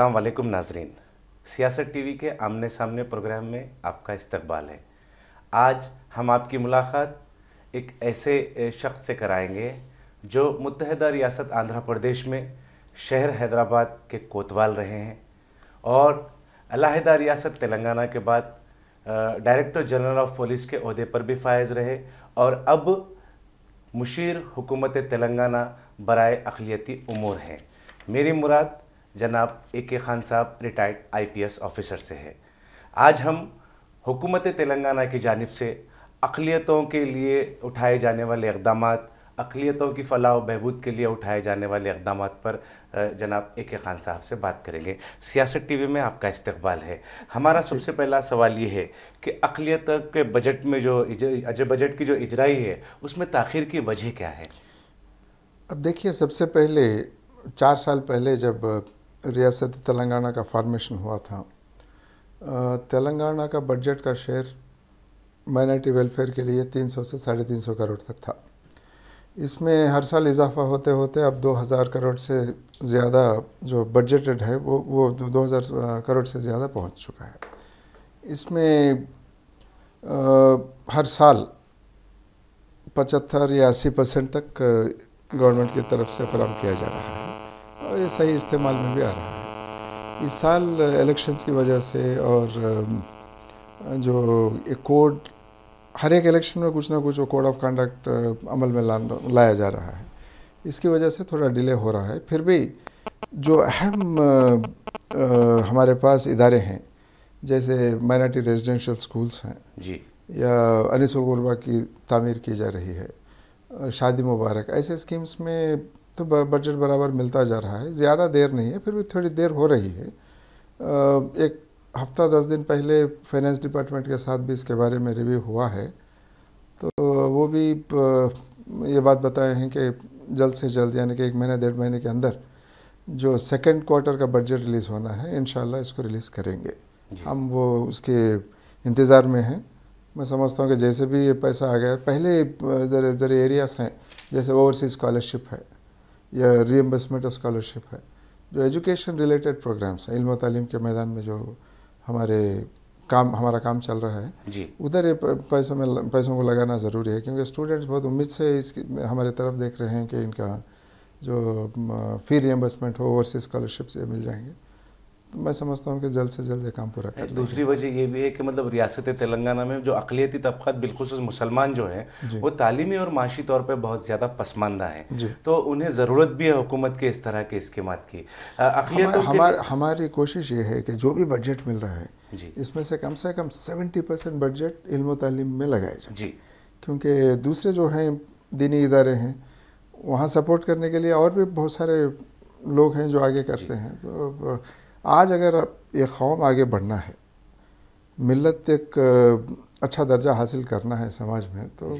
अस्सलाम वालेकुम नाजरीन सियासत टीवी के आमने सामने प्रोग्राम में आपका इस्तकबाल है आज हम आपकी मुलाकात एक ऐसे शख्स से कराएंगे जो मुतहदा रियासत आंध्र प्रदेश में शहर हैदराबाद के कोतवाल रहे हैं और अलाहदा रियासत तेलंगाना के बाद डायरेक्टर जनरल ऑफ पुलिस के अहदे पर भी फायज रहे और अब मुशीर हुकूमत तेलंगाना बरए अखिलती उमूर हैं मेरी मुराद जनाब ए के खान साहब रिटायर्ड आईपीएस ऑफिसर से हैं आज हम हुकूमत तेलंगाना की जानब से अकलीतों के लिए उठाए जाने वाले इकदाम अकलीतों की फलाह बहबूद के लिए उठाए जाने वाले इकदाम पर जनाब ए के खान साहब से बात करेंगे सियासत टीवी में आपका इस्तकबाल है हमारा सबसे पहला सवाल ये है कि अकलीत के बजट में जो अजय बजट की जो इजराई है उसमें तखिर की वजह क्या है अब देखिए सबसे पहले चार साल पहले जब रियासत तेलंगाना का फार्मेशन हुआ था तेलंगाना का बजट का शेयर माइनॉरिटी वेलफेयर के लिए 300 से साढ़े तीन करोड़ तक था इसमें हर साल इजाफा होते होते अब 2000 करोड़ से ज़्यादा जो बजटेड है वो वो 2000 करोड़ से ज़्यादा पहुंच चुका है इसमें आ, हर साल पचहत्तर या अस्सी परसेंट तक गवर्नमेंट की तरफ से फराम किया जा रहा है सही इस्तेमाल में भी आ रहा है इस साल इलेक्शंस की वजह से और जो एक कोड हर एक इलेक्शन में कुछ ना कुछ वो कोड ऑफ कंडक्ट अमल में ला, लाया जा रहा है इसकी वजह से थोड़ा डिले हो रहा है फिर भी जो अहम हमारे पास इदारे हैं जैसे माइनॉरिटी रेजिडेंशियल स्कूल्स हैं जी या अनिसबा की तामीर की जा रही है शादी मुबारक ऐसे स्कीम्स में तो बजट बराबर मिलता जा रहा है ज़्यादा देर नहीं है फिर भी थोड़ी देर हो रही है एक हफ्ता दस दिन पहले फाइनेंस डिपार्टमेंट के साथ भी इसके बारे में रिव्यू हुआ है तो वो भी ये बात बताए हैं कि जल्द से जल्द यानी कि एक महीने डेढ़ महीने के अंदर जो सेकेंड क्वार्टर का बजट रिलीज़ होना है इन इसको रिलीज़ करेंगे हम वो उसके इंतज़ार में हैं मैं समझता हूँ कि जैसे भी ये पैसा आ गया पहले इधर इधर एरियाज़ हैं जैसे ओवरसीज़ स्कॉलरशिप है या रीएम्बर्समेंट ऑफ स्कॉलरशिप है जो एजुकेशन रिलेटेड प्रोग्राम्स हैं इल्म तालीम के मैदान में जो हमारे काम हमारा काम चल रहा है उधर ये पैसों में पैसों को लगाना ज़रूरी है क्योंकि स्टूडेंट्स बहुत उम्मीद से इसकी हमारे तरफ देख रहे हैं कि इनका जो फी रीएम्बर्समेंट हो ओवरसीज स्कॉलरशिप से मिल जाएंगे तो मैं समझता हूँ कि जल्द से जल्द ये काम पूरा कर दूसरी वजह ये भी है कि मतलब रियासत तेलंगाना में जो अकलीती तबक़ा बिलखसूस मुसलमान जो हैं वो तालीमी और माशी तौर पर बहुत ज़्यादा पसमानदा हैं तो उन्हें ज़रूरत भी है हुकूमत के इस तरह के मात की अकलीत हमार, हमारी कोशिश ये है कि जो भी बजट मिल रहा है इसमें से कम से कम सेवेंटी परसेंट बजट इल्म तालीम में लगाया जाए जी क्योंकि दूसरे जो हैं दीनी इदारे हैं वहाँ सपोर्ट करने के लिए और भी बहुत सारे लोग हैं जो आगे करते हैं तो आज अगर ये कौम आगे बढ़ना है मिलत एक अच्छा दर्जा हासिल करना है समाज में तो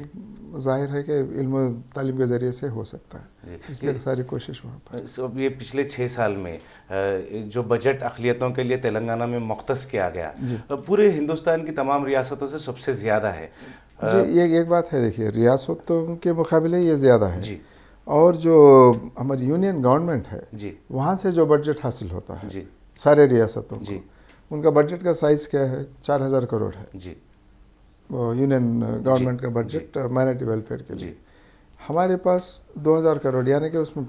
जाहिर है कि इल्म तालीम के ज़रिए से हो सकता है इसलिए सारी कोशिश वहाँ पर ये पिछले छः साल में जो बजट अखिलियतों के लिए तेलंगाना में मख्तस किया गया पूरे हिंदुस्तान की तमाम रियासतों से सबसे ज़्यादा है ये एक बात है देखिए रियासतों के मुकाबले ये ज़्यादा है जी और जो हमारी यूनियन गवर्नमेंट है जी वहाँ से जो बजट हासिल होता है जी सारे रियासतों जी उनका बजट का साइज़ क्या है चार हज़ार करोड़ है जी यूनियन गवर्नमेंट uh, का बजट माइनॉरिटी वेलफेयर के लिए हमारे पास 2000 करोड़ यानी कि उसमें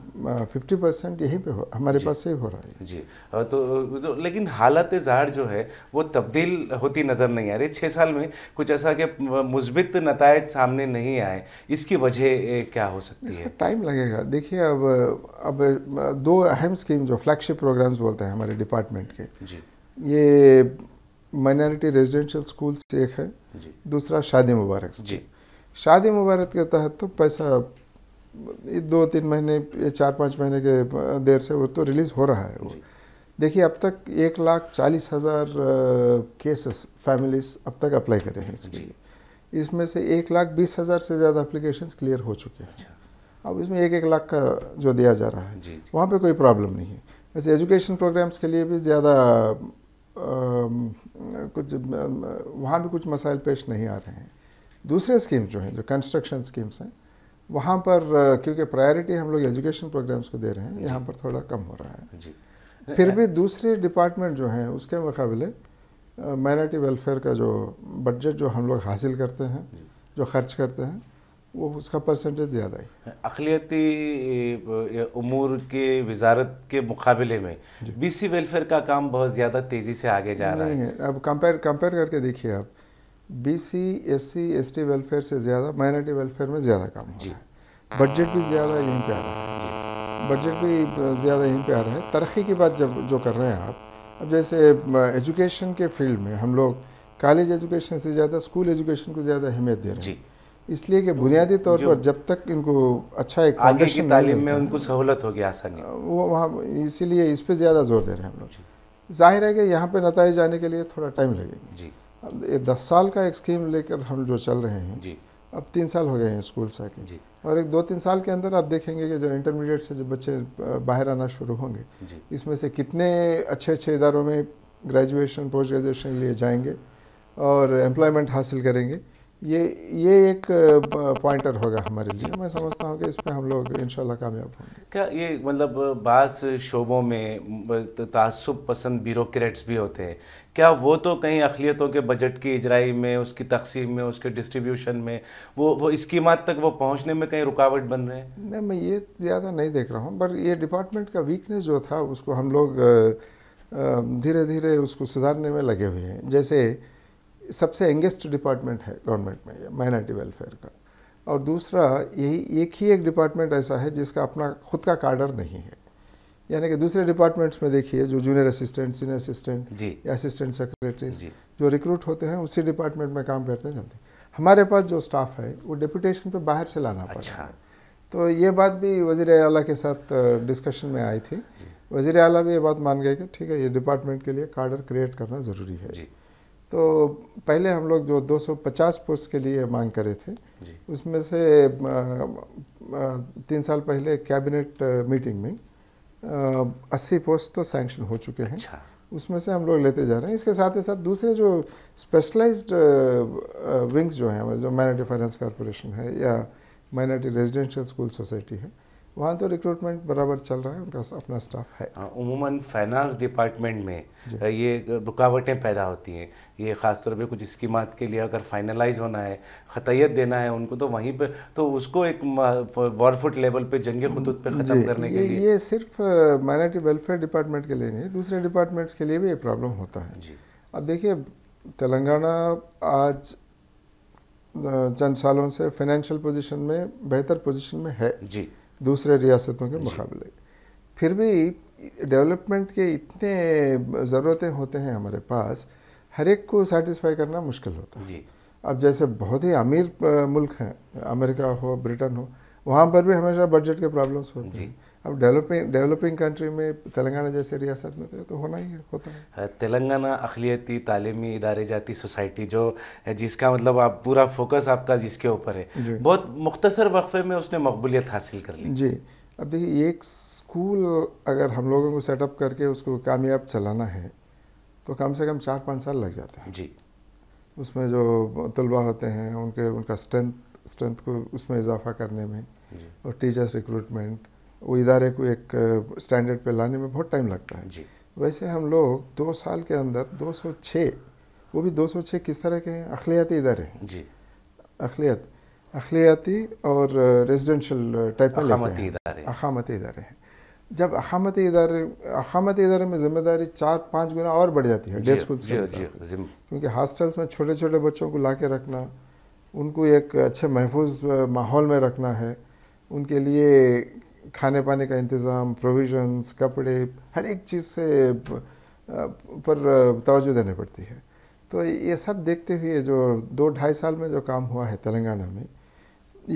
50 परसेंट यहीं पे हो हमारे पास से हो रहा है जी तो, तो लेकिन हालत जार जो है वो तब्दील होती नज़र नहीं आ रही छः साल में कुछ ऐसा कि मुस्बित नतज सामने नहीं आए इसकी वजह क्या हो सकती है टाइम लगेगा देखिए अब अब दो अहम स्कीम जो फ्लैगशिप प्रोग्राम्स बोलते हैं हमारे डिपार्टमेंट के जी ये माइनॉरिटी रेजिडेंशियल स्कूल से एक है दूसरा शादी मुबारक जी शादी मुबारक के तहत तो पैसा दो तीन महीने चार पाँच महीने के देर से वो तो रिलीज़ हो रहा है वो देखिए अब तक एक लाख चालीस हज़ार केसेस फैमिलीज अब तक अप्लाई करे हैं इसके लिए इसमें से एक लाख बीस हज़ार से ज़्यादा अप्लीकेशन क्लियर हो चुके हैं अच्छा। अब इसमें एक एक लाख का जो दिया जा रहा है जी, जी। वहाँ पे कोई प्रॉब्लम नहीं है वैसे एजुकेशन प्रोग्राम्स के लिए भी ज़्यादा कुछ वहाँ भी कुछ मसाइल पेश नहीं आ रहे हैं दूसरे स्कीम जो हैं जो कंस्ट्रक्शन स्कीम्स हैं वहाँ पर क्योंकि प्रायोरिटी हम लोग एजुकेशन प्रोग्राम्स को दे रहे हैं यहाँ पर थोड़ा कम हो रहा है जी फिर भी दूसरे डिपार्टमेंट जो हैं उसके मुकाबले माइनॉरिटी वेलफेयर का जो बजट जो हम लोग हासिल करते हैं जो खर्च करते हैं वो उसका परसेंटेज ज़्यादा है अखिलती उमूर के वजारत के मुकाबले में बीसी वेलफेयर का काम बहुत ज़्यादा तेज़ी से आगे जा रहा है अब कंपेयर कंपेयर करके देखिए आप बीसी एससी एसटी वेलफेयर से ज़्यादा माइनॉरिटी वेलफेयर में ज़्यादा काम हो रहा है बजट भी ज़्यादा यहीं पर आ रहा है बजट भी ज़्यादा यहीं पर आ रहा है तरक्की की बात जब जो कर रहे हैं आप अब जैसे एजुकेशन के फील्ड में हम लोग कॉलेज एजुकेशन से ज़्यादा स्कूल एजुकेशन को ज़्यादा अहमियत दे रहे हैं इसलिए कि बुनियादी तौर पर जब तक इनको अच्छा एक आगे की तालीम में उनको सहूलत होगी आसानी वो वहाँ इसीलिए इस पर ज़्यादा जोर दे रहे हैं हम लोग जाहिर है कि यहाँ पर नतज आने के लिए थोड़ा टाइम लगेगा जी अब ये दस साल का एक स्कीम लेकर हम जो चल रहे हैं जी अब तीन साल हो गए हैं स्कूल से आके और एक दो तीन साल के अंदर आप देखेंगे कि जब इंटरमीडिएट से जब बच्चे बाहर आना शुरू होंगे इसमें से कितने अच्छे अच्छे इदारों में ग्रेजुएशन पोस्ट ग्रेजुएशन लिए जाएंगे और एम्प्लॉयमेंट हासिल करेंगे ये ये एक पॉइंटर होगा हमारे लिए मैं समझता हूँ कि इस पर हम लोग इन कामयाब होंगे क्या ये मतलब बास शोबों में तसब पसंद ब्यूरोक्रेट्स भी होते हैं क्या वो तो कहीं अखिलियतों के बजट की इजराई में उसकी तकसीम में उसके डिस्ट्रीब्यूशन में वो वो मात तक वो पहुँचने में कहीं रुकावट बन रहे हैं नहीं मैं ये ज़्यादा नहीं देख रहा हूँ पर ये डिपार्टमेंट का वीकनेस जो था उसको हम लोग धीरे धीरे उसको सुधारने में लगे हुए हैं जैसे सबसे यंगेस्ट डिपार्टमेंट है गवर्नमेंट में माइनॉरिटी वेलफेयर का और दूसरा यही एक ही एक डिपार्टमेंट ऐसा है जिसका अपना खुद का कार्डर नहीं है यानी कि दूसरे डिपार्टमेंट्स में देखिए जो जूनियर असिस्टेंट सीनियर असिस्टेंट या असिस्टेंट सेक्रेटरी जो रिक्रूट होते हैं उसी डिपार्टमेंट में काम करते हैं जानते हमारे पास जो स्टाफ है वो डिप्यूटेशन पे बाहर से लाना अच्छा। पड़ता है तो ये बात भी वजीर अला के साथ डिस्कशन में आई थी वजीर अला भी ये बात मान गए कि ठीक है ये डिपार्टमेंट के लिए कार्डर क्रिएट करना ज़रूरी है तो पहले हम लोग जो 250 पोस्ट के लिए मांग करे थे उसमें से तीन साल पहले कैबिनेट मीटिंग में अस्सी पोस्ट तो सैंक्शन हो चुके हैं अच्छा। उसमें से हम लोग लेते जा रहे हैं इसके साथ ही साथ दूसरे जो स्पेशलाइज्ड विंग्स जो हैं हमारे जो माइनॉरिटी फाइनेंस कॉरपोरेशन है या माइनॉरिटी रेजिडेंशियल स्कूल सोसाइटी है वहाँ तो रिक्रूटमेंट बराबर चल रहा है उनका अपना स्टाफ है हाँ, उमूमन फाइनेंस डिपार्टमेंट में ये रुकावटें पैदा होती हैं ये ख़ासतौर पे कुछ स्कीम के लिए अगर फाइनलाइज होना है खतियत देना है उनको तो वहीं पे तो उसको एक वॉरफुट लेवल पे जंगे खतूत पे ख़त्म करने के लिए ये सिर्फ माइनॉरिटी वेलफेयर डिपार्टमेंट के लिए नहीं दूसरे डिपार्टमेंट्स के लिए भी ये प्रॉब्लम होता है जी अब देखिए तेलंगाना आज चंद सालों से फाइनेंशियल पोजिशन में बेहतर पोजिशन में है जी दूसरे रियासतों के मुकाबले फिर भी डेवलपमेंट के इतने ज़रूरतें होते हैं हमारे पास हर एक को सेटिस्फाई करना मुश्किल होता है जी। अब जैसे बहुत ही अमीर मुल्क हैं अमेरिका हो ब्रिटेन हो वहाँ पर भी हमेशा बजट के प्रॉब्लम्स होते हैं अब डेवलपिंग डेवलपिंग कंट्री में तेलंगाना जैसे रियासत में तो, तो, होना ही है होता है तेलंगाना अखिलती तालीमी इदारे जाती सोसाइटी जो जिसका मतलब आप पूरा फोकस आपका जिसके ऊपर है बहुत मुख्तसर वक्फे में उसने मकबूलियत हासिल कर ली जी अब देखिए एक स्कूल अगर हम लोगों को सेटअप करके उसको कामयाब चलाना है तो कम से कम चार पाँच साल लग जाते हैं जी उसमें जो तलबा होते हैं उनके उनका स्ट्रेंथ स्ट्रेंथ को उसमें इजाफा करने में और टीचर्स रिक्रूटमेंट वो इदारे को एक स्टैंडर्ड पे लाने में बहुत टाइम लगता है जी वैसे हम लोग दो साल के अंदर 206 वो भी 206 किस तरह के हैं अखिलियाती इदारे हैं जी अखिलियत अखिलियाती और रेजिडेंशल टाइप में लेते अखामती इदारे हैं जब अखामती इदारे अखामती इदारे में जिम्मेदारी चार पाँच गुना और बढ़ जाती है डे स्कूल क्योंकि हॉस्टल्स में छोटे छोटे बच्चों को ला के रखना उनको एक अच्छे महफूज माहौल में रखना है उनके लिए खाने पाने का इंतज़ाम प्रोविजंस कपड़े हर एक चीज़ से पर तोजह देनी पड़ती है तो ये सब देखते हुए जो दो ढाई साल में जो काम हुआ है तेलंगाना में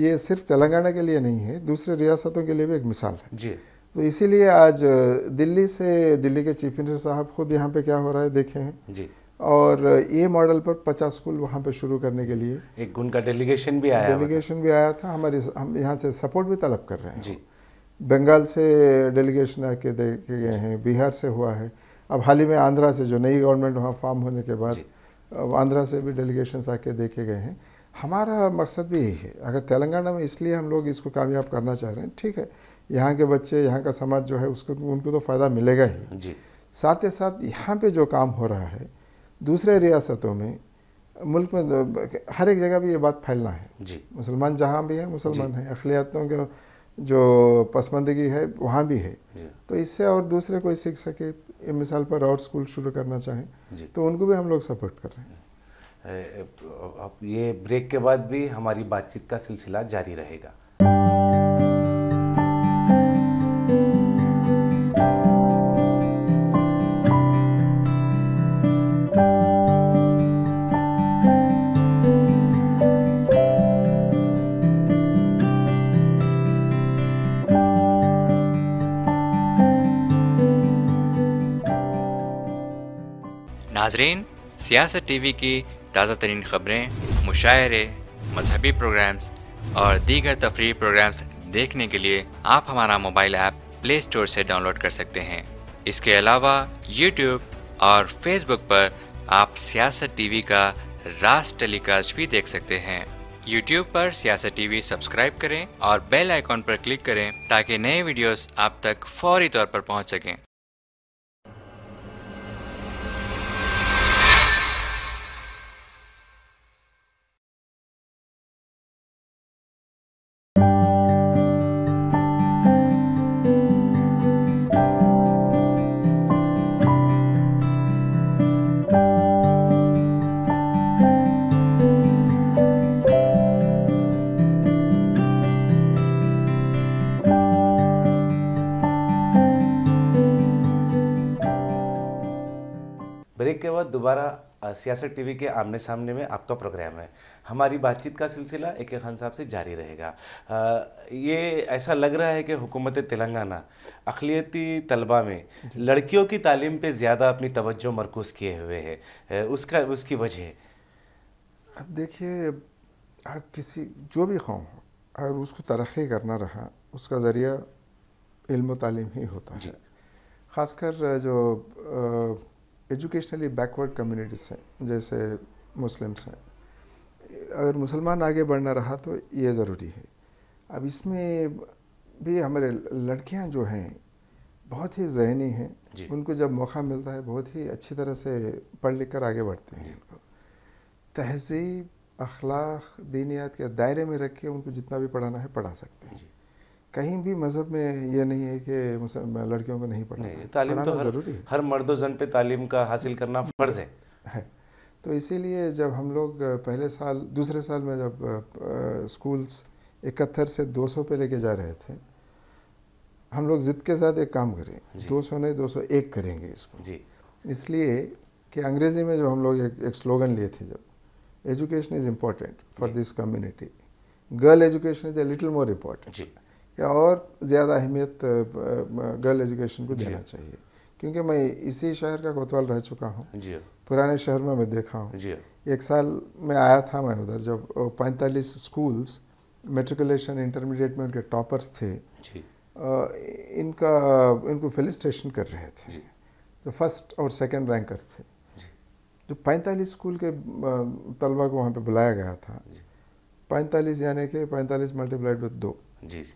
ये सिर्फ तेलंगाना के लिए नहीं है दूसरे रियासतों के लिए भी एक मिसाल है जी तो इसीलिए आज दिल्ली से दिल्ली के चीफ मिनिस्टर साहब खुद यहाँ पे क्या हो रहा है देखे हैं जी और ये मॉडल पर पचास स्कूल वहाँ पे शुरू करने के लिए एक उनका डेलीगेशन भी आया डेलीगेशन भी आया था हमारे हम यहाँ से सपोर्ट भी तलब कर रहे हैं जी बंगाल से डेलीगेशन आके देखे गए हैं बिहार से हुआ है अब हाल ही में आंध्रा से जो नई गवर्नमेंट वहाँ फॉर्म होने के बाद आंध्रा से भी डेलीगेशन आके देखे गए हैं हमारा मकसद भी यही है अगर तेलंगाना में इसलिए हम लोग इसको कामयाब करना चाह रहे हैं ठीक है यहाँ के बच्चे यहाँ का समाज जो है उसको उनको तो फ़ायदा मिलेगा ही जी साथ ही साथ यहाँ पे जो काम हो रहा है दूसरे रियासतों में मुल्क में हर एक जगह भी ये बात फैलना है जी मुसलमान जहाँ भी है मुसलमान हैं अखिलतों के जो पसमंदगी है वहाँ भी है तो इससे और दूसरे कोई सीख सके मिसाल पर और स्कूल शुरू करना चाहें तो उनको भी हम लोग सपोर्ट कर रहे हैं ये ब्रेक के बाद भी हमारी बातचीत का सिलसिला जारी रहेगा नाजरीन सियासत टी वी की ताज़ा तरीन खबरें मुशायरे मजहबी प्रोग्राम्स और दीगर तफरी प्रोग्राम्स देखने के लिए आप हमारा मोबाइल ऐप प्ले स्टोर से डाउनलोड कर सकते हैं इसके अलावा यूट्यूब और फेसबुक पर आप सियासत टीवी का रास टेलीकास्ट भी देख सकते हैं यूट्यूब पर सियासत टीवी सब्सक्राइब करें और बेल आइकॉन पर क्लिक करें ताकि नए वीडियोस आप तक फौरी तौर पर पहुंच सकें ब्रेक के बाद दोबारा सियासत टीवी के आमने सामने में आपका प्रोग्राम है हमारी बातचीत का सिलसिला एक खान साहब से जारी रहेगा आ, ये ऐसा लग रहा है कि हुकूमत तेलंगाना अखिलती तलबा में लड़कियों की तालीम पे ज़्यादा अपनी तवज्जो मरकूज़ किए हुए है उसका उसकी वजह अब देखिए आप किसी जो भी कौम हो अगर उसको तरक्की करना रहा उसका ज़रिया इल्म तालीम ही होता है ख़ासकर जो एजुकेशनली बैकवर्ड कम्युनिटीज़ हैं जैसे मुस्लिम्स हैं अगर मुसलमान आगे बढ़ना रहा तो ये ज़रूरी है अब इसमें भी हमारे लड़कियां जो हैं बहुत ही जहनी हैं उनको जब मौका मिलता है बहुत ही अच्छी तरह से पढ़ लिख कर आगे बढ़ते हैं उनको तहजीब अखलाक दीनियात के दायरे में रख के उनको जितना भी पढ़ाना है पढ़ा सकते हैं कहीं भी मज़हब में ये नहीं है कि लड़कियों को नहीं पढ़ना तालीम तो हर, ज़रूरी हर मर्द जन पे तालीम का हासिल करना फ़र्ज़ है है तो इसीलिए जब हम लोग पहले साल दूसरे साल में जब स्कूल्स इकहत्तर से 200 पे लेके जा रहे थे हम लोग ज़िद के साथ एक काम करें 200 नहीं 201 करेंगे इसको जी इसलिए कि अंग्रेज़ी में जो हम लोग एक, एक स्लोगन लिए थे जब education is important for this community girl education is a little more important या और ज़्यादा अहमियत गर्ल एजुकेशन को देना चाहिए क्योंकि मैं इसी शहर का कोतवाल रह चुका हूँ पुराने शहर में मैं देखा हूँ एक साल में आया था मैं उधर जब पैंतालीस स्कूल्स मेट्रिकुलेशन इंटरमीडिएट में उनके टॉपर्स थे इनका इनको फेलिस्टेशन कर रहे थे जो तो फर्स्ट और सेकंड रैंकर थे जो पैंतालीस स्कूल के तलबा को वहाँ पे बुलाया गया था पैंतालीस यानी कि पैंतालीस मल्टीप्लाइड विद दो जी जी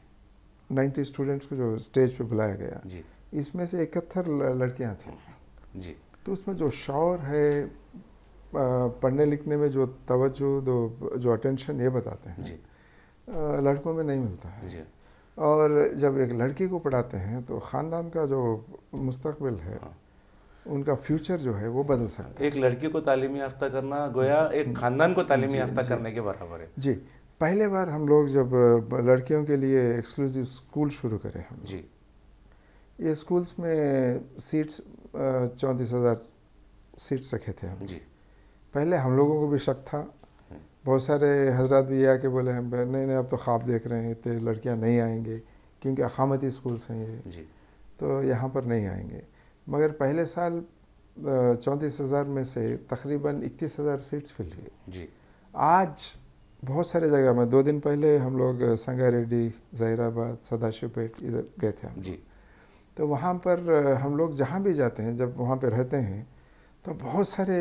90 स्टूडेंट्स को जो स्टेज पे बुलाया गया जी इसमें से इकहत्तर लड़कियां थी जी तो उसमें जो शौर है पढ़ने लिखने में जो तवज्जो जो अटेंशन ये बताते हैं जी लड़कों में नहीं मिलता है जी और जब एक लड़की को पढ़ाते हैं तो ख़ानदान का जो मुस्तबिल है हाँ। उनका फ्यूचर जो है वो बदल हाँ, सकता है एक लड़की को तालीम याफ्ता करना गोया एक ख़ानदान को तालीम याफ्ता करने के बराबर है जी पहले बार हम लोग जब लड़कियों के लिए एक्सक्लूसिव स्कूल शुरू करें हम जी ये स्कूल्स में सीट्स चौंतीस हज़ार सीट्स रखे थे हम जी पहले हम लोगों को भी शक था हम्म। बहुत सारे हजरत भी आके बोले हम नहीं नहीं अब तो ख्वाब देख रहे हैं इतने लड़कियाँ नहीं आएंगे क्योंकि अखामती स्कूल्स हैं ये जी तो यहाँ पर नहीं आएंगे मगर पहले साल चौंतीस हज़ार में से तकरीबन इकतीस हज़ार सीट्स फिल हुई जी आज बहुत सारे जगह में दो दिन पहले हम लोग संगारेड्डी जहराबाद सदाशिवपेट इधर गए थे हम जी तो वहाँ पर हम लोग जहाँ भी जाते हैं जब वहाँ पर रहते हैं तो बहुत सारे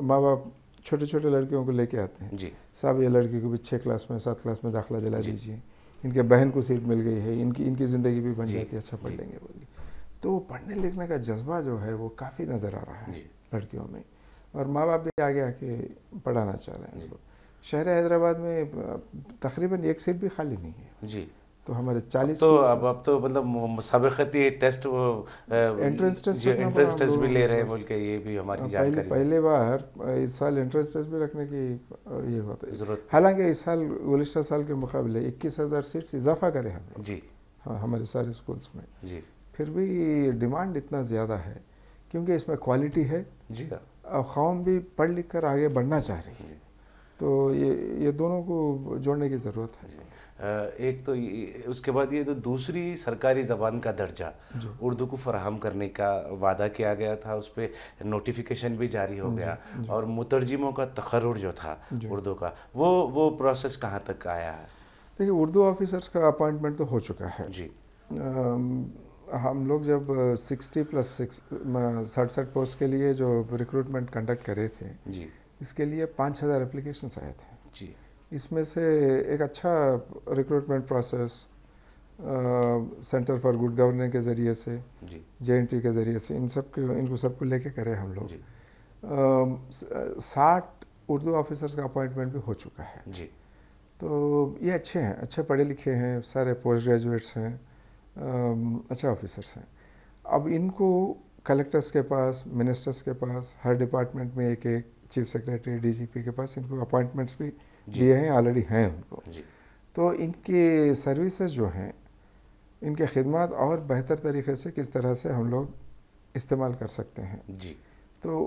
माँ बाप छोटे छोटे लड़कियों को लेके आते हैं जी साहब ये लड़की को भी छः क्लास में सात क्लास में दाखिला दिला दीजिए इनके बहन को सीट मिल गई है इनकी इनकी ज़िंदगी भी बन जाती है अच्छा पढ़ लेंगे बोलिए तो पढ़ने लिखने का जज्बा जो है वो काफ़ी नज़र आ रहा है लड़कियों में और माँ बाप भी आगे आके पढ़ाना चाह रहे हैं लोग शहर हैदराबाद में तकरीबन एक सीट भी खाली नहीं है जी तो हमारे चालीस तो अब अब तो मतलब मुसाबती टेस्ट वो एंट्रेंस टेस्ट एंट्रेंस टेस्ट भी ले रहे हैं बोल के ये भी हमारी पहले पहले बार इस साल एंट्रेंस टेस्ट भी रखने की ये होता है जरूरत हालांकि इस साल गुजशत साल के मुकाबले इक्कीस हज़ार सीट्स इजाफा करे हम जी हाँ हमारे सारे स्कूल्स में जी फिर भी डिमांड इतना ज़्यादा है क्योंकि इसमें क्वालिटी है जी हाँ। और कौम भी पढ़ लिख कर आगे बढ़ना चाह रही है तो ये ये दोनों को जोड़ने की ज़रूरत है एक तो उसके बाद ये तो दूसरी सरकारी ज़बान का दर्जा उर्दू को फराहम करने का वादा किया गया था उस पर नोटिफिकेशन भी जारी हो गया जी, जी। और मुतरजमों का तकर्र जो था उर्दू का वो वो प्रोसेस कहाँ तक आया है देखिए उर्दू ऑफिसर्स का अपॉइंटमेंट तो हो चुका है जी हम लोग जब सिक्सटी प्लस सिक्स सड़सठ पोस्ट के लिए जो रिक्रूटमेंट कंडक्ट करे थे जी इसके लिए पाँच हज़ार एप्लीकेशन आए थे जी इसमें से एक अच्छा recruitment process centre for good governance के ज़रिए से जे के ज़रिए से इन सब के इनको सबको लेके करें हम लोग साठ उर्दू ऑफिसर्स का अपॉइंटमेंट भी हो चुका है जी तो ये अच्छे हैं अच्छे पढ़े लिखे हैं सारे पोस्ट ग्रेजुएट्स हैं अच्छे ऑफिसर्स हैं अब इनको कलेक्टर्स के पास मिनिस्टर्स के पास हर डिपार्टमेंट में एक एक चीफ सेक्रेटरी डीजीपी के पास इनको अपॉइंटमेंट्स भी दिए हैं ऑलरेडी हैं उनको तो इनकी सर्विसेज जो हैं इनके खिदमत और बेहतर तरीके से किस तरह से हम लोग इस्तेमाल कर सकते हैं जी तो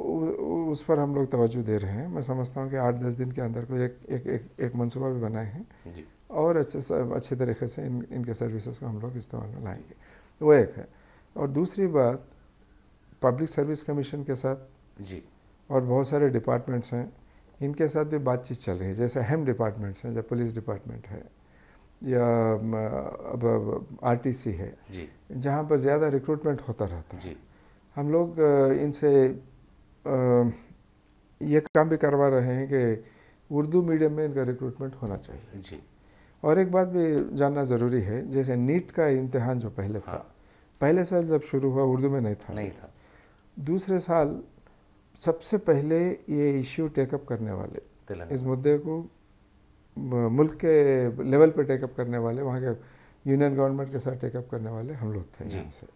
उस पर हम लोग तोज्जो दे रहे हैं मैं समझता हूँ कि आठ दस दिन के अंदर को एक एक एक, एक मनसूबा भी बनाए हैं जी। और अच्छे अच्छे तरीके से इन इनके सर्विसेज को हम लोग इस्तेमाल में लाएंगे तो वो एक है और दूसरी बात पब्लिक सर्विस कमीशन के साथ जी और बहुत सारे डिपार्टमेंट्स हैं इनके साथ भी बातचीत चल रही है जैसे अहम डिपार्टमेंट्स हैं जैसे पुलिस डिपार्टमेंट है या अब सी है जहाँ पर ज़्यादा रिक्रूटमेंट होता रहता है हम लोग इनसे ये काम भी करवा रहे हैं कि उर्दू मीडियम में इनका रिक्रूटमेंट होना चाहिए जी और एक बात भी जानना ज़रूरी है जैसे नीट का इम्तहान जो पहले हाँ। था पहले साल जब शुरू हुआ उर्दू में नहीं था नहीं था दूसरे साल सबसे पहले ये इश्यू टेकअप करने वाले इस मुद्दे को मुल्क के लेवल पर टेकअप करने वाले वहाँ के यूनियन गवर्नमेंट के साथ टेकअप करने वाले हम लोग थे से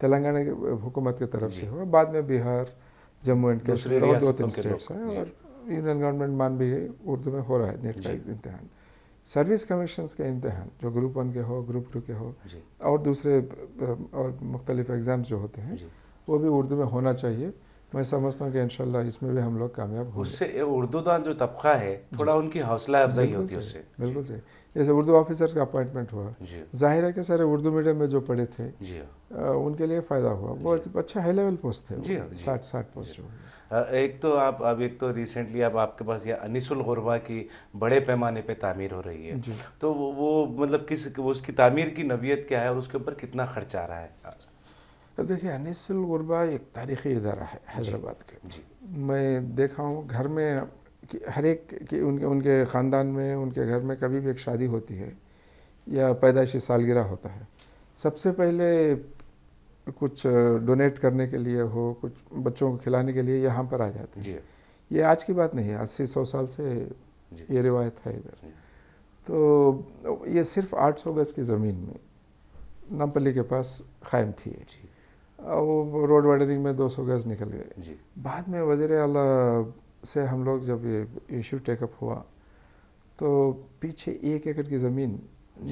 तेलंगाना के हुकूमत की तरफ से हुआ बाद में बिहार जम्मू एंड कश्मीर और दो तीन स्टेट्स हैं और यूनियन गवर्नमेंट मान भी है उर्दू में हो रहा है नेट का इम्तहान सर्विस कमीशन के इम्तहान जो ग्रुप वन के हो ग्रुप टू के हो और दूसरे और मुख्तलिफ एग्ज़ाम्स जो होते हैं वो भी उर्दू में होना चाहिए मैं समझता हूँ कि इनशाला इसमें भी हम लोग कामयाब हो उससे उर्दूदान जो तबका है थोड़ा उनकी हौसला अफजाई होती है उससे बिल्कुल सही जैसे उर्दू ऑफिसर्स का अपॉइंटमेंट हुआ जाहिर है कि सारे उर्दू मीडियम में जो पढ़े थे उनके लिए फ़ायदा हुआ बहुत अच्छा हाई लेवल पोस्ट थे साठ साठ पोस्ट एक तो आप अब एक तो रिसेंटली अब आपके पास ये अनिसुल गुरबा की बड़े पैमाने पे तामीर हो रही है तो वो, वो मतलब किस उसकी तामीर की नवीयत क्या है और उसके ऊपर कितना खर्चा आ रहा है तो देखिए अनिसल गुरबा एक तारीख़ी इदारा है हैदराबाद का जी मैं देखा हूँ घर में हर एक कि उनके उनके ख़ानदान में उनके घर में कभी भी एक शादी होती है या पैदाइशी सालगिरह होता है सबसे पहले कुछ डोनेट करने के लिए हो कुछ बच्चों को खिलाने के लिए यहाँ पर आ जाते हैं ये आज की बात नहीं है अस्सी सौ साल से ये रिवायत है इधर तो ये सिर्फ आठ सौ गज़ की ज़मीन में नमपली के पास कायम थी जी वो रोड वाइडनिंग में 200 गज निकल गए बाद में वजीर अला से हम लोग जब ये इशू टेकअप हुआ तो पीछे एक एकड़ की ज़मीन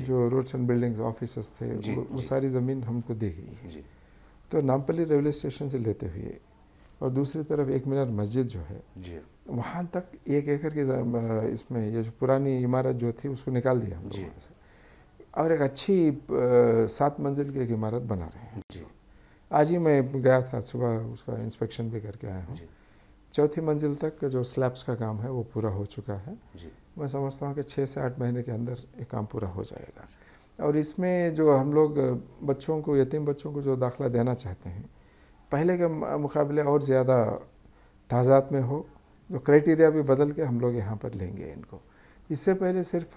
जो रोड्स एंड बिल्डिंग्स ऑफिस थे जी, वो, वो सारी ज़मीन हमको दे गई तो नामपली रेलवे स्टेशन से लेते हुए और दूसरी तरफ एक मीनार मस्जिद जो है वहाँ तक एक एकड़ की इसमें ये जो पुरानी इमारत जो थी उसको निकाल दिया हम लोगों से और एक अच्छी सात मंजिल की एक इमारत बना रहे हैं आज ही मैं गया था सुबह उसका इंस्पेक्शन भी करके आया हूँ चौथी मंजिल तक जो स्लैब्स का काम है वो पूरा हो चुका है मैं समझता हूँ कि छः से आठ महीने के अंदर ये काम पूरा हो जाएगा और इसमें जो हम लोग बच्चों को यतीम बच्चों को जो दाखिला देना चाहते हैं पहले के मुकाबले और ज़्यादा ताज़ात में हो जो क्राइटेरिया भी बदल के हम लोग यहाँ पर लेंगे इनको इससे पहले सिर्फ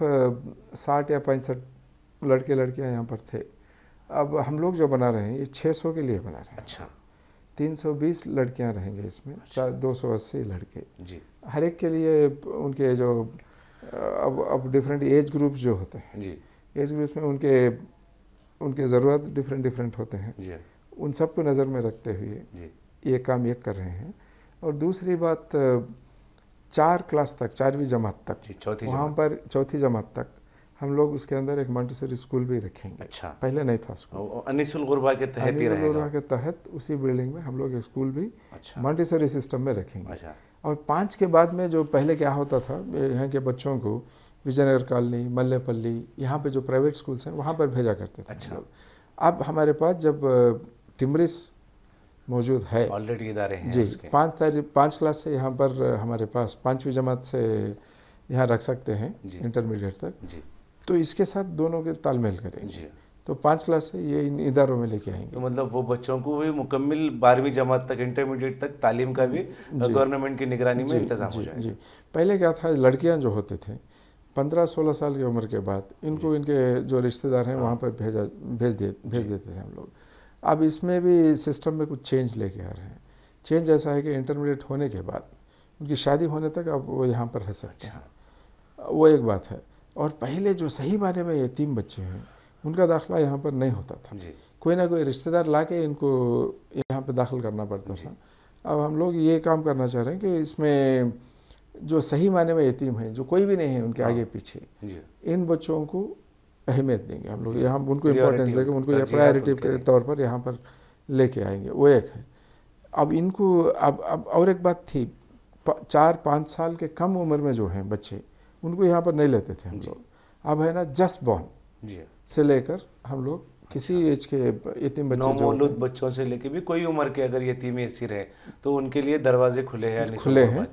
साठ या पैंसठ लड़के लड़कियाँ यहाँ पर थे अब हम लोग जो बना रहे हैं ये 600 के लिए बना रहे हैं अच्छा 320 लड़कियां रहेंगे इसमें अच्छा। अस्सी लड़के जी हर एक के लिए उनके जो अब अब डिफरेंट एज ग्रुप्स जो होते हैं जी एज ग्रुप्स में उनके उनके ज़रूरत डिफरेंट डिफरेंट होते हैं जी उन सब को नज़र में रखते हुए जी ये काम एक कर रहे हैं और दूसरी बात चार क्लास तक चारवीं जमात तक चौथी वहाँ पर चौथी जमात तक हम लोग उसके अंदर एक मॉन्टेसरी स्कूल भी रखेंगे अच्छा पहले नहीं था स्कूल गुरबा के तहत ही रहेगा के तहत उसी बिल्डिंग में हम लोग एक स्कूल भी अच्छा मॉन्टेसरी सिस्टम में रखेंगे अच्छा और पाँच के बाद में जो पहले क्या होता था यहाँ के बच्चों को विजयनगर कॉलोनी मल्लेपल्ली यहाँ पे जो प्राइवेट स्कूल्स हैं वहाँ पर भेजा करते थे अच्छा अब हमारे पास जब टिमरिस मौजूद है ऑलरेडी इधारे हैं जी पाँच तारीख पाँच क्लास से यहाँ पर हमारे पास पाँचवीं जमात से यहाँ रख सकते हैं इंटरमीडिएट तक तो इसके साथ दोनों के तालमेल जी तो पाँच है ये इन इदारों में लेके आएंगे तो मतलब वो बच्चों को भी मुकम्मल बारहवीं जमात तक इंटरमीडिएट तक तालीम का भी गवर्नमेंट की निगरानी में इंतजाम हो जाए जी पहले क्या था लड़कियाँ जो होते थे पंद्रह सोलह साल की उम्र के बाद इनको इनके जो रिश्तेदार हैं हाँ। वहाँ पर भेजा भेज दे भेज देते थे हम लोग अब इसमें भी सिस्टम में कुछ चेंज लेके आ रहे हैं चेंज ऐसा है कि इंटरमीडिएट होने के बाद उनकी शादी होने तक अब वो यहाँ पर रह सकते हैं अच्छा। वो एक बात है और पहले जो सही माने में यतीम बच्चे हैं उनका दाखला यहाँ पर नहीं होता था कोई ना कोई रिश्तेदार ला के इनको यहाँ पर दाखिल करना पड़ता था अब हम लोग ये काम करना चाह रहे हैं कि इसमें जो सही माने में यतीम हैं जो कोई भी नहीं है उनके हाँ। आगे पीछे इन बच्चों को अहमियत देंगे हम लोग यहाँ उनको इम्पोर्टेंस देंगे उनको प्रायोरिटी के तौर पर यहाँ पर लेके आएंगे वो एक है अब इनको अब अब और एक बात थी चार पाँच साल के कम उम्र में जो हैं बच्चे उनको यहाँ पर नहीं लेते थे हम लोग अब है ना जस्ट बॉर्न से लेकर हम लोग किसी एज अच्छा। के यतीम बच्चे नौमोलूद बच्चों से लेके भी कोई उम्र के अगर यतीम ऐसी रहे तो उनके लिए दरवाजे खुले हैं खुले हैं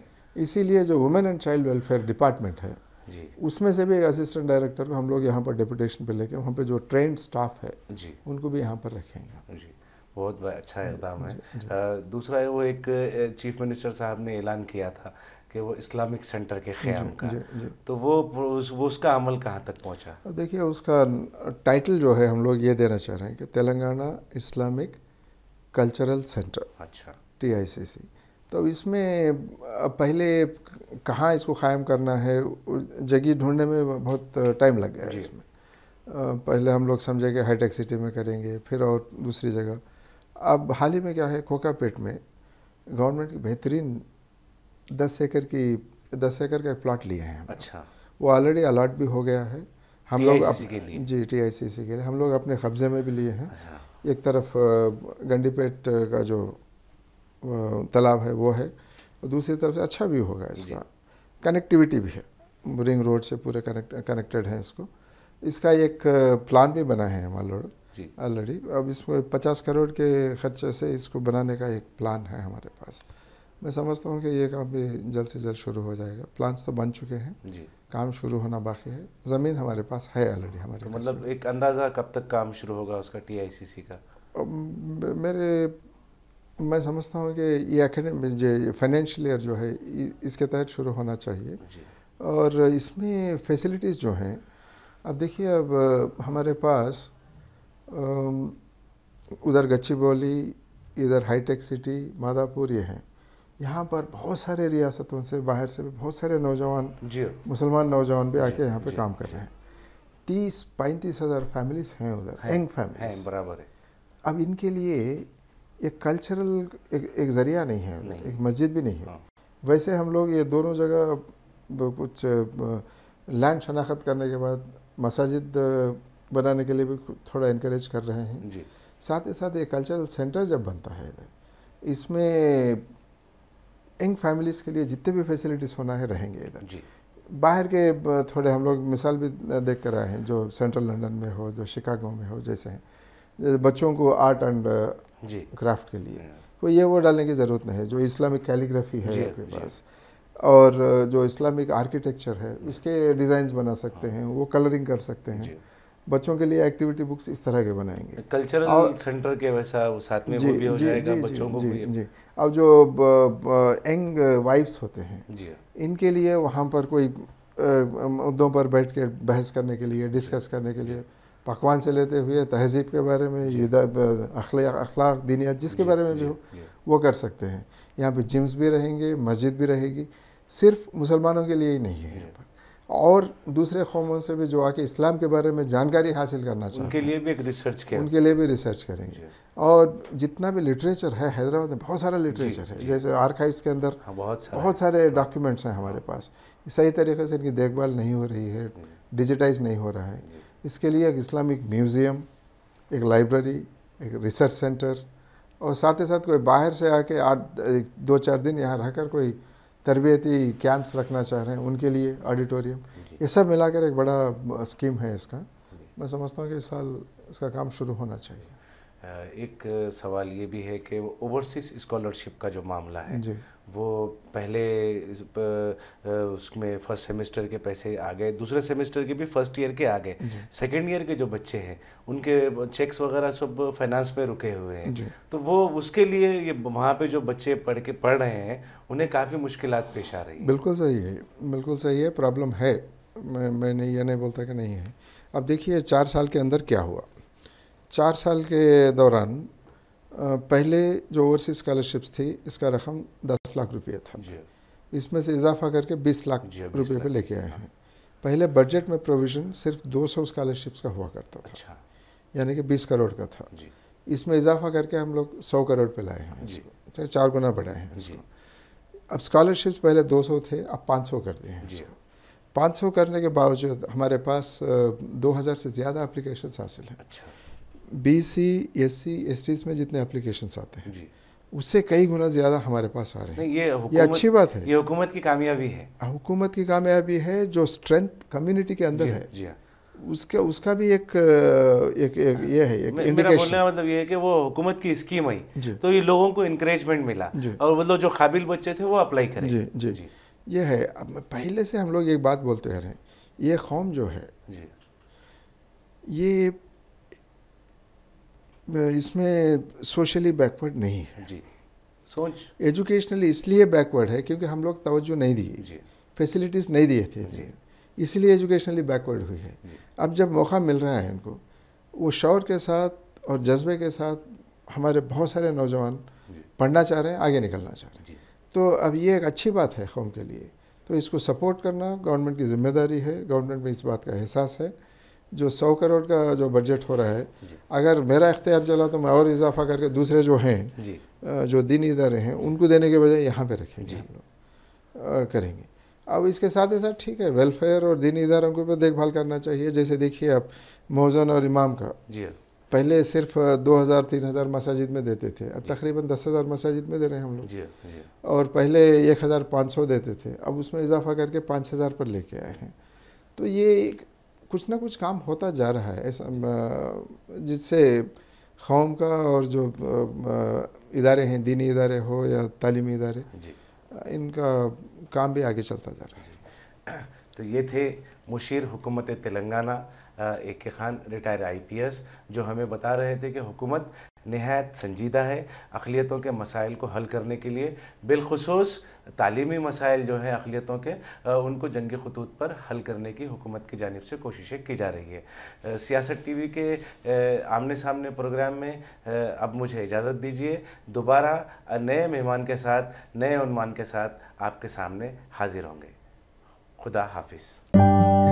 इसीलिए जो women and child welfare department है जी उसमें से भी एक असिस्टेंट डायरेक्टर को हम लोग यहाँ पर डेपुटेशन पे लेके वहाँ पे जो ट्रेंड स्टाफ है जी उनको भी यहाँ पर रखेंगे जी बहुत अच्छा इकदाम है जी, जी। दूसरा है वो एक चीफ मिनिस्टर साहब ने ऐलान किया था कि वो इस्लामिक सेंटर के ख़्याम का जी, जी. तो वो, उस, वो उसका अमल कहाँ तक पहुँचा देखिए उसका टाइटल जो है हम लोग ये देना चाह रहे हैं कि तेलंगाना इस्लामिक कल्चरल सेंटर अच्छा टी आई सी सी तो इसमें पहले कहाँ इसको क़ायम करना है जगह ढूंढने में बहुत टाइम लग गया है इसमें पहले हम लोग समझे कि हाईटेक सिटी में करेंगे फिर और दूसरी जगह अब हाल ही में क्या है पेट में गवर्नमेंट की बेहतरीन दस एकड़ की दस एकड़ का एक प्लॉट लिए हैं अच्छा वो ऑलरेडी अलॉट भी हो गया है हम लोग अप, के लिए। जी टी आई सी सी के लिए हम लोग अपने कब्जे में भी लिए हैं अच्छा। एक तरफ गंडीपेट का जो तालाब है वो है और दूसरी तरफ से अच्छा भी होगा इसका कनेक्टिविटी भी है रिंग रोड से पूरे कनेक्ट कनेक्टेड है इसको इसका एक प्लान भी बना है हमारे लोग ऑलरेडी अब इसमें पचास करोड़ के खर्चे से इसको बनाने का एक प्लान है हमारे पास मैं समझता हूँ कि ये काम भी जल्द से जल्द शुरू हो जाएगा प्लान्स तो बन चुके हैं जी काम शुरू होना बाकी है ज़मीन हमारे पास है ऑलरेडी हमारे तो मतलब एक अंदाज़ा कब तक काम शुरू होगा उसका टीआईसीसी का मेरे मैं समझता हूँ कि ये एकेडमिक जो फाइनेंशियल ईयर जो है इसके तहत शुरू होना चाहिए और इसमें फैसिलिटीज़ जो हैं अब देखिए अब हमारे पास उधर गच्ची बोली इधर हाईटेक सिटी मादापुर ये हैं यहाँ पर बहुत सारे रियासतों से बाहर से भी बहुत सारे नौजवान मुसलमान नौजवान भी आके यहाँ पे काम कर रहे हैं तीस पैंतीस हज़ार फैमिलीज हैं उधर यंग फैमिली बराबर है अब इनके लिए एक कल्चरल एक, एक जरिया नहीं है नहीं। एक मस्जिद भी नहीं है हाँ। वैसे हम लोग ये दोनों जगह कुछ लैंड शनाख्त करने के बाद मसाजिद बनाने के लिए भी थोड़ा इनक्रेज कर रहे हैं साथ ही साथ ये कल्चरल सेंटर जब बनता है इधर इसमें यंग फैमिलीज़ के लिए जितने भी फैसिलिटीज़ होना है रहेंगे इधर जी बाहर के थोड़े हम लोग मिसाल भी देख कर आए हैं जो सेंट्रल लंदन में हो जो शिकागो में हो जैसे हैं बच्चों को आर्ट एंड क्राफ्ट के लिए कोई हाँ। तो ये वो डालने की ज़रूरत नहीं है जो इस्लामिक कैलीग्राफी है आपके पास और जो इस्लामिक आर्किटेक्चर है हाँ। उसके डिज़ाइंस बना सकते हैं वो कलरिंग कर सकते हैं बच्चों के लिए एक्टिविटी बुक्स इस तरह के बनाएंगे कल्चरल सेंटर के वैसा साथ में जी, वो भी हो जी, जाएगा जी, बच्चों जी, को जी, भी जी अब जो एंग वाइफ्स होते हैं इनके लिए वहाँ पर कोई मुद्दों पर बैठ के बहस करने के लिए डिस्कस करने के लिए पकवान से लेते हुए तहजीब के बारे में अखलाक दीनियात जिसके बारे में भी हो वो कर सकते हैं यहाँ पे जिम्स भी रहेंगे मस्जिद भी रहेगी सिर्फ मुसलमानों के लिए ही नहीं है और दूसरे कौमों से भी जो आके इस्लाम के बारे में जानकारी हासिल करना चाहते उनके लिए भी एक रिसर्च करें उनके लिए भी रिसर्च करेंगे और जितना भी लिटरेचर है हैदराबाद में बहुत सारा लिटरेचर है जैसे आर्काइव्स के अंदर हाँ, बहुत बहुत सारे डॉक्यूमेंट्स हैं हमारे पास सही तरीके से इनकी देखभाल नहीं हो रही है डिजिटाइज नहीं हो रहा है इसके लिए एक इस्लामिक म्यूज़ियम एक लाइब्रेरी एक रिसर्च सेंटर और साथ ही साथ कोई बाहर से आके आठ दो चार दिन यहाँ रहकर कोई तरबियती कैंप्स रखना चाह रहे हैं उनके लिए ऑडिटोरियम ये सब मिलाकर एक बड़ा स्कीम है इसका मैं समझता हूँ कि इस साल इसका काम शुरू होना चाहिए एक सवाल ये भी है कि ओवरसीज स्कॉलरशिप का जो मामला है वो पहले उसमें फर्स्ट सेमेस्टर के पैसे आ गए दूसरे सेमेस्टर के भी फर्स्ट ईयर के आ गए सेकेंड ईयर के जो बच्चे हैं उनके चेक्स वगैरह सब फाइनेंस में रुके हुए हैं तो वो उसके लिए ये वहाँ पे जो बच्चे पढ़ के पढ़ रहे हैं उन्हें काफ़ी मुश्किल पेश आ रही है बिल्कुल सही है बिल्कुल सही है प्रॉब्लम है मैं मैं नहीं ये नहीं बोलता कि नहीं है अब देखिए चार साल के अंदर क्या हुआ चार साल के दौरान पहले जो ओवरसीज स्कॉलरशिप्स थी इसका रकम दस लाख रुपये था हाँ। इसमें से इजाफा करके बीस लाख हाँ, रुपये पे लेके आए हैं हाँ। पहले बजट में प्रोविज़न सिर्फ दो सौ स्कॉलरशिप्स का हुआ करता था अच्छा। यानी कि बीस करोड़ का था इसमें इजाफा करके हम लोग सौ करोड़ पे लाए हैं चार गुना बढ़ाए हैं अब स्कॉलरशिप्स पहले दो सौ थे अब पाँच सौ कर दिए हैं पाँच सौ करने के बावजूद हमारे पास दो हजार से ज़्यादा अप्लीकेशन हासिल हैं अच्छा। B C S C S T में जितने एप्लीकेशन आते हैं उससे कई गुना ज़्यादा हमारे पास आ रहे हैं ये, ये अच्छी बात है ये हुकूमत की कामयाबी है हुकूमत की कामयाबी है जो स्ट्रेंथ कम्युनिटी के अंदर जी, है जी हाँ। उसके उसका भी एक एक, एक हाँ। ये है एक मे, मेरा बोलने मतलब ये है कि वो हुकूमत की स्कीम आई तो ये लोगों को इंकरेजमेंट मिला और मतलब जो काबिल बच्चे थे वो अप्लाई करें जी जी, जी। ये है अब पहले से हम लोग एक बात बोलते रहे ये कौम जो है ये इसमें सोशली बैकवर्ड नहीं है जी सोच एजुकेशनली इसलिए बैकवर्ड है क्योंकि हम लोग तवज्जो नहीं दिए फैसिलिटीज़ नहीं दिए थे इसलिए एजुकेशनली बैकवर्ड हुई है अब जब मौका मिल रहा है इनको वो शौर के साथ और जज्बे के साथ हमारे बहुत सारे नौजवान पढ़ना चाह रहे हैं आगे निकलना चाह रहे हैं तो अब ये एक अच्छी बात है कौम के लिए तो इसको सपोर्ट करना गवर्नमेंट की जिम्मेदारी है गवर्नमेंट में इस बात का एहसास है जो सौ करोड़ का जो बजट हो रहा है अगर मेरा इख्तियार चला तो मैं और इजाफा करके दूसरे जो हैं जो दिन इदारे हैं उनको देने के बजाय यहाँ पे रखेंगे हम लोग करेंगे अब इसके साथ ही साथ ठीक है वेलफेयर और दीनी इदारों को भी देखभाल करना चाहिए जैसे देखिए आप मोहजन और इमाम का जी पहले सिर्फ तीन हज़ार मसाजिद में देते थे अब तकरीबन हज़ार मसाजिद में दे रहे हैं हम लोग जी, और पहले सौ देते थे अब उसमें इजाफा करके हज़ार पर लेके आए हैं तो ये एक कुछ ना कुछ काम होता जा रहा है ऐसा जिससे कौम का और जो इदारे हैं दीनी इदारे हो या तालीमी इदारे जी इनका काम भी आगे चलता जा रहा है तो ये थे मुशीर हुकूमत तेलंगाना के खान रिटायर आईपीएस जो हमें बता रहे थे कि हुकूमत नहायत संजीदा है अकलीतों के मसाइल को हल करने के लिए बिलखसूस तालीमी मसाइल जो हैं अकलीतों के उनको जंगी खतूत पर हल करने की हुकूमत की जानब से कोशिशें की जा रही है सियासत टी वी के आमने सामने प्रोग्राम में अब मुझे इजाज़त दीजिए दोबारा नए मेहमान के साथ नए उनमान के साथ आपके सामने हाजिर होंगे खुदा हाफिज़